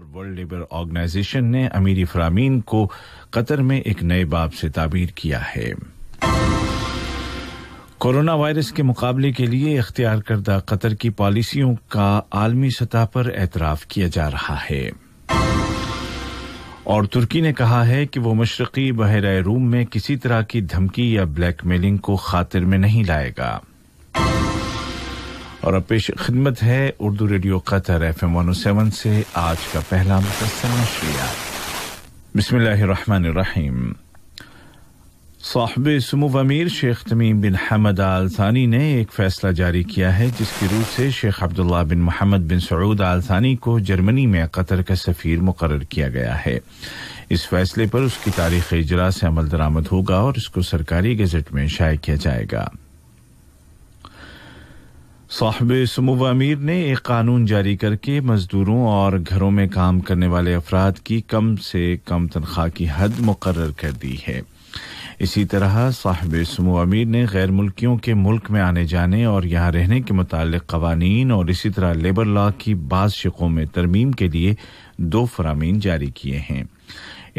और world labour organisation ने अमीरी फरामीन को कतर में एक नए बाब से ताबीर किया है कोरोना वायरस के मुकाबले के लिए इख्तियार करदा कतर की पॉलिसियों का आलमी सतह पर एतराफ किया जा रहा है और तुर्की ने कहा है कि वो मशरकी बहरा रूम में किसी तरह की धमकी या ब्लैकमेलिंग को खातिर में नहीं लाएगा और अब पेश खिदमत है Urdu radio Qatar F M one seven से आज का पहला मुकदमा बिस्मिल्लाहिर्रहमानिर्रहीम साहब समूव अमीर शेख तमीम बिन हमद आल सानी ने एक फैसला जारी किया है जिसकी रूह से शेख अब्दुल्ला बिन मोहम्मद बिन सऊद आल सानी को जर्मनी में कतर का सफ़ीर मुकर किया गया है इस फैसले पर उसकी तारीख इजरा से अमल दरामद होगा और इसको सरकारी गजट में शाये किया जाएगा साहब समूह अमीर ने एक कानून जारी करके मजदूरों और घरों में काम करने वाले अफराद की कम से कम तनख्वाह की हद मुकर कर दी है इसी तरह साहब समूह अमीर ने गैर मुल्कियों के मुल्क में आने जाने और यहाँ रहने के मुतालिक कवानीन और इसी तरह लेबर लॉ की बाज शिकों में तरमीम के लिए दो फरामीन जारी किए हैं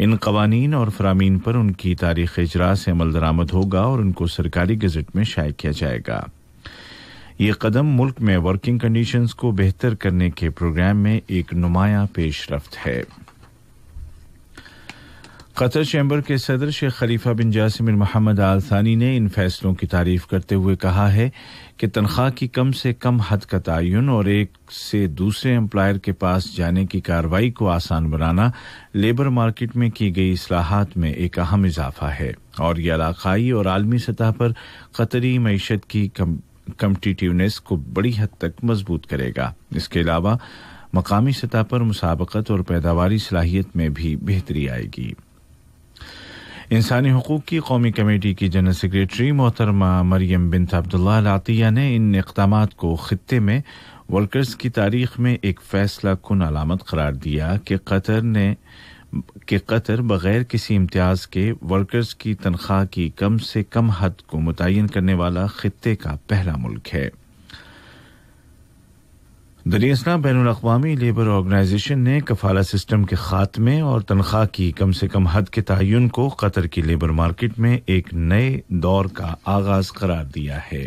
इन कवानीन और फरामीन पर उनकी तारीख इजरा से अमल दरामद होगा और उनको सरकारी गजट में शाये किया जाएगा ये कदम मुल्क में वर्किंग कंडीशंस को बेहतर करने के प्रोग्राम में एक नुमाया पेश रफ्त है कतर चैम्बर के सदर शेख खलीफा बिन जासिम बिन मोहम्मद आल सानी ने इन फैसलों की तारीफ करते हुए कहा है कि तनख्वाह की कम से कम हद का तयन और एक से दूसरे एम्प्लायर के पास जाने की कार्रवाई को आसान बनाना लेबर मार्केट में की गई असलाहत में एक अहम इजाफा है और यह इलाकई और आलमी सतह पर कतरी मीशत की कम कम्पटिटिवनेस को बड़ी हद तक मजबूत करेगा इसके अलावा मकामी सतह पर मुसाबकत और पैदावारी सलाहियत में भी बेहतरी आएगी इंसानी हकूक़ की कौमी कमेटी की जनरल सेक्रेटरी मोहतरमा मरियम बिन अब्दुल्ला लातिया ने इन इकदाम को ख़त्े में वर्कर्स की तारीख में एक फैसला कन अलामत करार दिया कि कतर ने कि कतर बगैर किसी इम्तियाज़ के वर्कर्स की तनख्वाह की कम से कम हद को मुतन करने वाला खत्े का पहला मुल्क है दरियासना बैन अवी लेबर ऑर्गेनाइजेशन ने कफाला सिस्टम के खात्मे और तनख्वाह की कम से कम हद के तयन को कतर की लेबर मार्केट में एक नए दौर का आगाज करार दिया है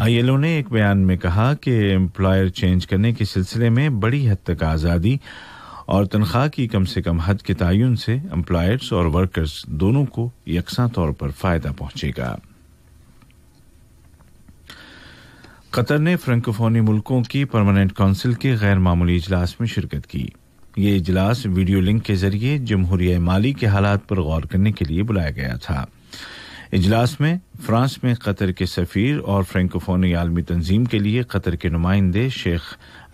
आईएलओ ने एक बयान में कहा कि एम्प्लॉयर चेंज करने के सिलसिले में बड़ी हद तक आज़ादी और तनख्वाह की कम से कम हद के तयन से एम्प्लॉयर्स और वर्कर्स दोनों को यकसा तौर पर फायदा पहुंचेगा कतर ने फ्रेंकोफोनी मुल्कों की परमानेंट काउंसिल के गैर मामूली इजलास में शिरकत की ये इजलास वीडियो लिंक के जरिए जमहूरिया माली के हालात पर गौर करने के लिए बुलाया गया था इजलास में फ्रांस में कतर के सफ़ीर और फ्रेंकोफोनी आलमी तंजीम के लिए कतर के नुमाइंदे शेख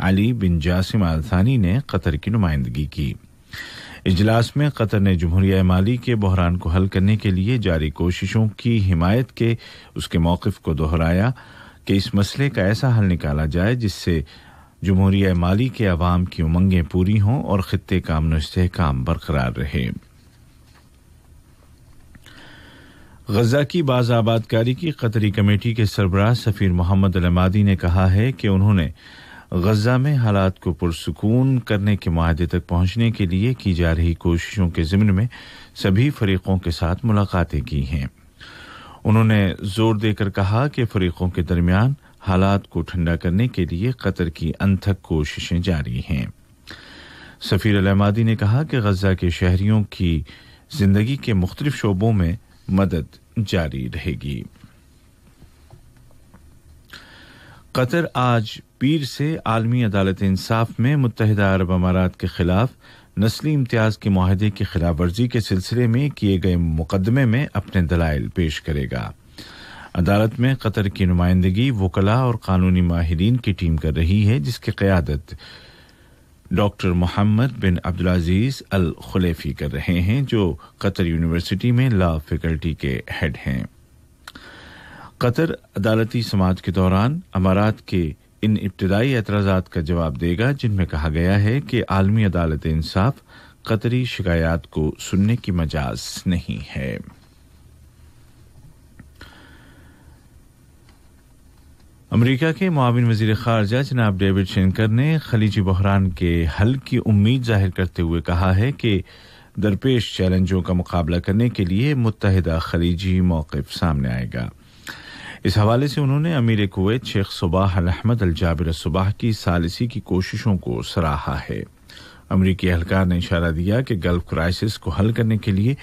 अली बिन जासिम अल थानी ने कतर की नुमाइंदगी की इजलास में कतर ने जमहूरिया माली के बहरान को हल करने के लिए जारी कोशिशों की हिमायत के उसके मौक़ को दोहराया कि इस मसले का ऐसा हल निकाला जाए जिससे जमहूरिया माली के अवाम की उमंगें पूरी हों और ख़त्े का अमन इसकाम बरकरार रहे गजा की बाज आबादकारी की कतरी कमेटी के सरबराह सफ़ीर मोहम्मद अलमादी ने कहा है कि उन्होंने गजा में हालात को पुरसकून करने के माहे तक पहुंचने के लिए की जा रही कोशिशों के ज़िमन में सभी फरीकों के साथ मुलाकातें की हैं उन्होंने जोर देकर कहा कि फरीकों के दरमियान हालात को ठंडा करने के लिए कतर की अनथक कोशिशें जारी हैं सफ़ीर अलमादी ने कहा कि गजा के शहरीों की जिंदगी के मुख्तलिफ शोबों में मदद जारी रहेगी कतर आज पीर से आलमी अदालत इंसाफ में मुतहदा अरब अमारात के खिलाफ नस्ली इम्तियाज के माहदे की खिलाफ वर्जी के सिलसिले में किए गए मुकदमे में अपने दलाइल पेश करेगा अदालत में कतर की नुमाइंदगी वकला और कानूनी माहरीन की टीम कर रही है जिसकी क्यादत doctor Mohammed bin Abdul Aziz al Khulaifi कर रहे हैं जो कतर यूनिवर्सिटी में लॉ फैकल्टी के हेड हैं कतर अदालती समाज के दौरान अमारात के इन इब्तदाई एतराज़ात का जवाब देगा जिनमें कहा गया है कि आलमी अदालत इंसाफ कतरी शिकायत को सुनने की मजाज नहीं है अमरीका के माविन वजीर खारजा जनाब डेविड शेंकर ने खलीजी बहरान के हल की उम्मीद जाहिर करते हुए कहा है कि दरपेश चैलेंजों का मुकाबला करने के लिए मुतहदा खलीजी मौकफ सामने आएगा इस हवाले से उन्होंने अमीर Kuwait Sheikh Sabah Ahmad al Jaber Sabah की सालिसी की कोशिशों को सराहा है अमरीकी अहलकार ने इशारा दिया कि गल्फ क्राइसिस को हल करने के लिए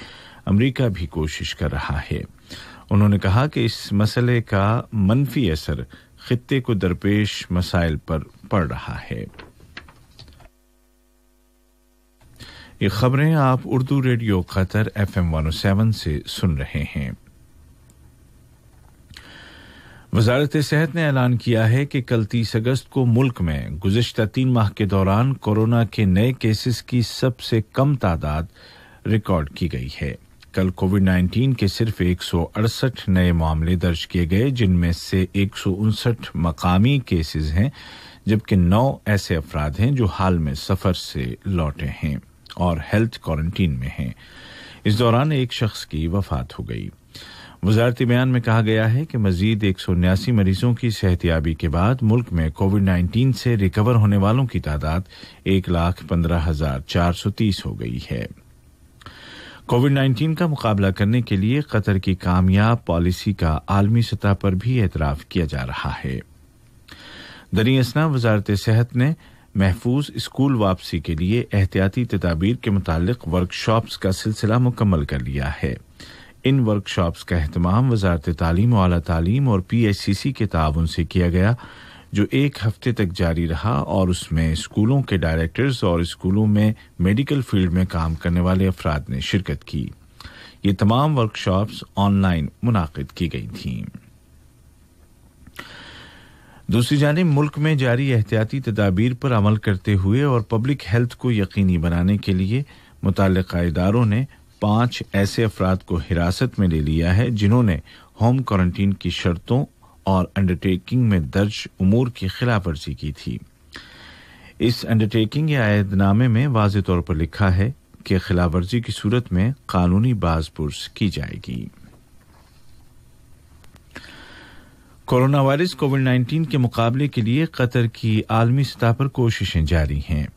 अमरीका भी कोशिश कर रहा है उन्होंने कहा कि इस मसले का मनफी असर खत्े को दरपेश मसाइल पर पड़ रहा है ये खबरें आप Urdu radio Qatar F M one seven से सुन रहे हैं वजारत सेहत ने ऐलान किया है कि कल तीस अगस्त को मुल्क में गुजशत तीन माह के दौरान कोरोना के नए केसेस की सबसे कम तादाद रिकॉर्ड की गई है कल कोविड 19 के सिर्फ एक नए मामले दर्ज किए गए जिनमें से एक मकामी केसेस हैं जबकि नौ ऐसे अफराद हैं जो हाल में सफर से लौटे हैं और हेल्थ क्वारंटीन में हैं इस दौरान एक शख्स की वफात हो गई वजारती बयान में कहा गया है कि मजीद एक सौ उन्यासी मरीजों की सेहतियाबी के बाद मुल्क में कोविड नाइन्टीन से रिकवर होने वालों की तादाद एक लाख पंद्रह हजार चार सौ तीस हो गई है कोविड 19 का मुकाबला करने के लिए कतर की कामयाब पॉलिसी का आलमी सतह पर भी एतराफ किया जा रहा है दरियसना वजारत सेहत ने महफूज स्कूल वापसी के लिए एहतियाती तदाबीर के मुतालिक वर्कशॉप्स का सिलसिला मुकम्मल कर लिया है इन वर्कशॉप्स का अहतमाम वजारत तालीम वाली तालीम और पी एच सी सी के ताउन से किया गया जो एक हफ्ते तक जारी रहा और उसमें स्कूलों के डायरेक्टर्स और स्कूलों में मेडिकल फील्ड में काम करने वाले अफराद ने शिरकत की ये तमाम वर्कशॉप्स ऑनलाइन मुनद की गई थी दूसरी जानब मुल्क में जारी एहतियाती तदाबीर पर अमल करते हुए और पब्लिक हेल्थ को यकीनी बनाने के लिए मुतल इदारों ने पांच ऐसे अफराद को हिरासत में ले लिया है जिन्होंने होम क्वारंटीन की शर्तों और अंडरटेकिंग में दर्ज उमूर की खिलाफ वर्जी की थी इस अंडरटेकिंग या आयदनामे में वाज तौर पर लिखा है कि खिलाफ वर्जी की सूरत में कानूनी बाजपुरस की जाएगी कोरोना वायरस कोविड 19 के मुकाबले के लिए कतर की आलमी सतह पर कोशिशें जारी हैं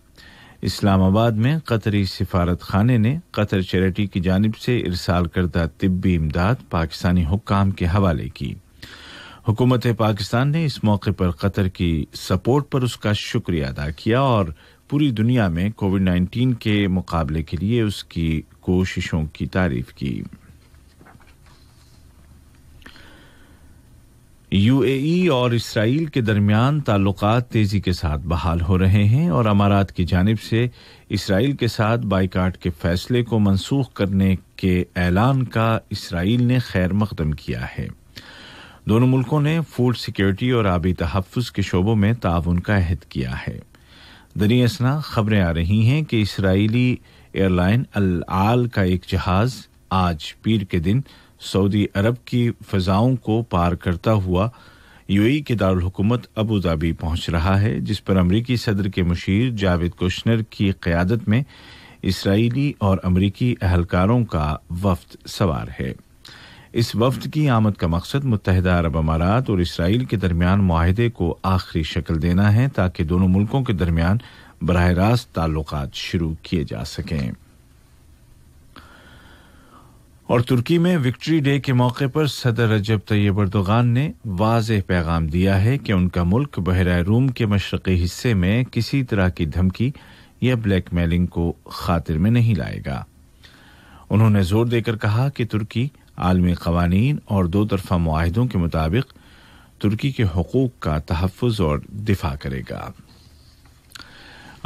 इस्लामाबाद में कतरी सिफारत खाने ने कतर चैरिटी की जानब से इरसाल करदा तिब्बी इमदाद पाकिस्तानी हुकाम के हवाले की हुकूमत पाकिस्तान ने इस मौके पर कतर की सपोर्ट पर उसका शुक्रिया अदा किया और पूरी दुनिया में कोविड 19 के मुकाबले के लिए उसकी कोशिशों की तारीफ की यूएई और इसराइल के दरमियान ताल्लुक तेजी के साथ बहाल हो रहे हैं और अमारात की जानब से इसराइल के साथ बाइकाट के फैसले को मनसूख करने के ऐलान का इसराइल ने खैर मकदम किया है दोनों मुल्कों ने फूड सिक्योरिटी और आबी तहफ़ के शोबों में ताउन का अहद किया है दरी असना खबरें आ रही हैं कि इसराइली एयरलाइन अल आल का एक जहाज़ आज पीर के दिन सऊदी अरब की फ़जाओं को पार करता हुआ यूएई के दारकूमत अबू धाबी पहुंच रहा है जिस पर अमरीकी सदर के मुशीर जावेद कुशनर की क्यादत में इसराइली और अमरीकी अहलकारों का वफद सवार है इस वफद की आमद का मकसद मुतहदा अरब अमारात और इसराइल के दरमियान माहदे को आखिरी शक्ल देना है ताकि दोनों मुल्कों के दरमियान बरह रास्त ताल्लुक शुरू किए जा सकें और तुर्की में विक्ट्री डे के मौके पर सदर रजब तैयब अर्दोगान ने वाज पैगाम दिया है कि उनका मुल्क बहरा रूम के मशरकी हिस्से में किसी तरह की धमकी या ब्लैक मेलिंग को खातिर में नहीं लाएगा उन्होंने जोर देकर कहा कि तुर्की आलमी कवानीन और दो तरफा माहदों के मुताबिक तुर्की के हकूक का तहफ़ और दिफा करेगा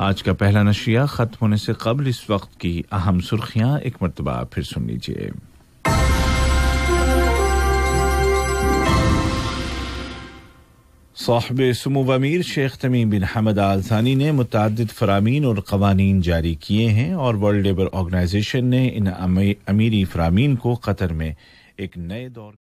आज का पहला नशिया ख़त्म होने से कबल इस वक्त की अहम सुर्खियां एक मरतबा फिर सुन लीजिए साहब समूब अमीर शेख तमीम बिन हमद आल सानी ने मुतद फरामीन और कवानीन जारी किए हैं और वर्ल्ड लेबर ऑर्गेनाइजेशन ने इन अमीरी फरामीन को कतर में एक नए दौर